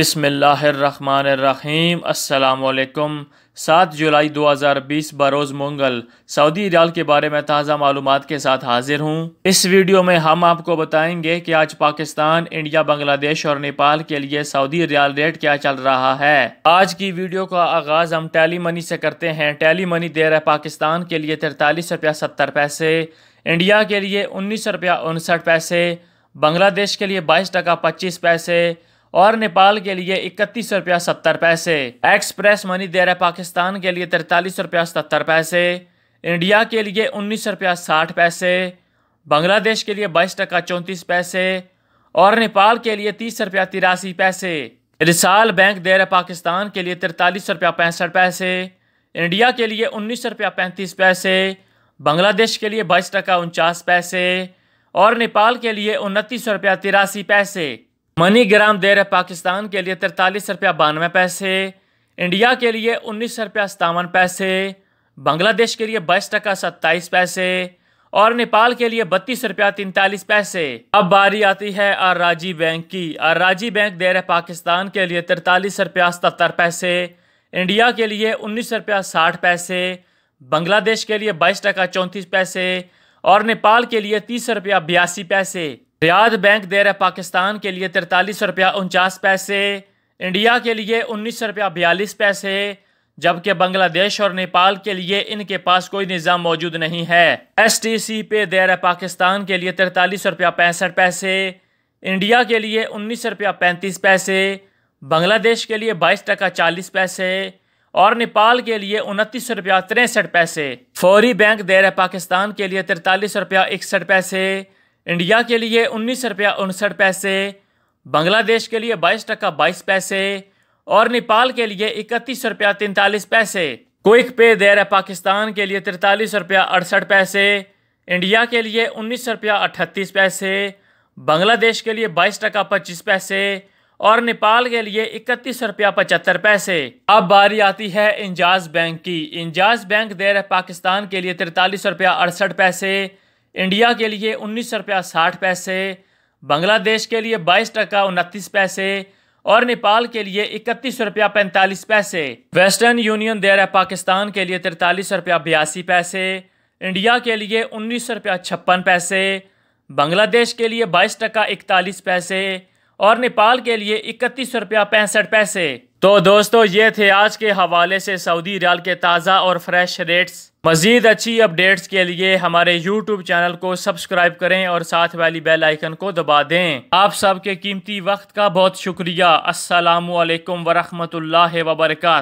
बिसमीम अल्लाम सात जुलाई 2020 बरोज़ मंगल सऊदी रियाल के बारे में ताज़ा मालूम के साथ हाजिर हूँ इस वीडियो में हम आपको बताएंगे कि आज पाकिस्तान इंडिया बांग्लादेश और नेपाल के लिए सऊदी रियाल रेट क्या चल रहा है आज की वीडियो का आगाज़ हम टेली मनी से करते हैं टेली मनी दे रहे पाकिस्तान के लिए तिरतालीस रुपया सत्तर पैसे इंडिया के लिए उन्नीस रुपया उनसठ पैसे बांग्लादेश के लिए बाईस टका पच्चीस पैसे और नेपाल के लिए इकतीस रुपया सत्तर पैसे एक्सप्रेस मनी दे रहा है पाकिस्तान के लिए तैतालीस रुपया सत्तर पैसे इंडिया के लिए उन्नीस रुपया साठ पैसे बांग्लादेश के लिए बाईस टका चौंतीस पैसे और नेपाल के लिए तीस रुपया तिरासी पैसे रिसाल बैंक दे रहा पाकिस्तान के लिए तिरतालीस रुपया पैंसठ पैसे इंडिया के लिए उन्नीस रुपया पैंतीस पैसे बांग्लादेश के लिए बाईस टका उनचास पैसे और नेपाल के लिए उनतीस रुपया तिरासी पैसे मनी ग्राम दे रहे पाकिस्तान के लिए तिरतालीस रुपया बानवे पैसे इंडिया के लिए उन्नीस रुपया सतावन पैसे बांग्लादेश के लिए बाईस टका सत्ताईस पैसे और नेपाल के लिए बत्तीस रुपया तैंतालीस पैसे अब बारी आती है आर राजी बैंक की राजी बैंक दे रहे पाकिस्तान के लिए तिरतालीस रुपया सतर पैसे इंडिया के लिए उन्नीस रुपया साठ पैसे बांग्लादेश के लिए बाईस टका चौंतीस पैसे और नेपाल के लिए तीस रुपया बयासी पैसे रियाद बैंक दे रहा है पाकिस्तान के लिए तिरतालीस रुपया उनचास पैसे इंडिया के लिए उन्नीस रुपया बयालीस पैसे जबकि बांग्लादेश और नेपाल के लिए इनके पास कोई निज़ाम मौजूद नहीं है एस टी सी पे दे रहा है पाकिस्तान के लिए तिरतालीस रुपया पैंसठ पैसे इंडिया के लिए उन्नीस रुपया पैंतीस पैसे बांग्लादेश के लिए बाईस टका चालीस पैसे और नेपाल के लिए उनतीस रुपया तिरसठ पैसे फौरी बैंक दे रहा है पाकिस्तान के लिए तिरतालीस रुपया इकसठ पैसे इंडिया के लिए उन्नीस रुपया उनसठ पैसे बांग्लादेश के लिए बाईस टका बाईस पैसे और नेपाल के लिए इकतीस रुपया तैंतालीस पैसे क्विक पे दे रहा पाकिस्तान के लिए तिरतालीस रुपया अड़सठ पैसे इंडिया के लिए उन्नीस रुपया अट्ठतीस पैसे बांग्लादेश के लिए बाईस टका पच्चीस पैसे और नेपाल के लिए इकतीस रुपया पचहत्तर पैसे अब बारी आती है इंजाज बैंक की इंजाज बैंक दे रहा पाकिस्तान के लिए तिरतालीस रुपया अड़सठ पैसे इंडिया के लिए उन्नीस रुपया साठ पैसे बांग्लादेश के लिए बाईस टका उनतीस पैसे और नेपाल के लिए इकतीस रुपया पैंतालीस पैसे वेस्टर्न यूनियन दे रहा है पाकिस्तान के लिए तिरतालीस रुपया बयासी पैसे इंडिया के लिए उन्नीस रुपया छप्पन पैसे बांग्लादेश के लिए बाईस टका इकतालीस पैसे और नेपाल के लिए इकतीस रुपया पैंसठ पैसे तो दोस्तों ये थे आज के हवाले से सऊदी रियाल के ताज़ा और फ्रेश रेट्स मज़ीद अच्छी अपडेट्स के लिए हमारे यूट्यूब चैनल को सब्सक्राइब करें और साथ वाली बेल आइकन को दबा दें आप सबके कीमती वक्त का बहुत शुक्रिया असलकम वरहमल वबरकू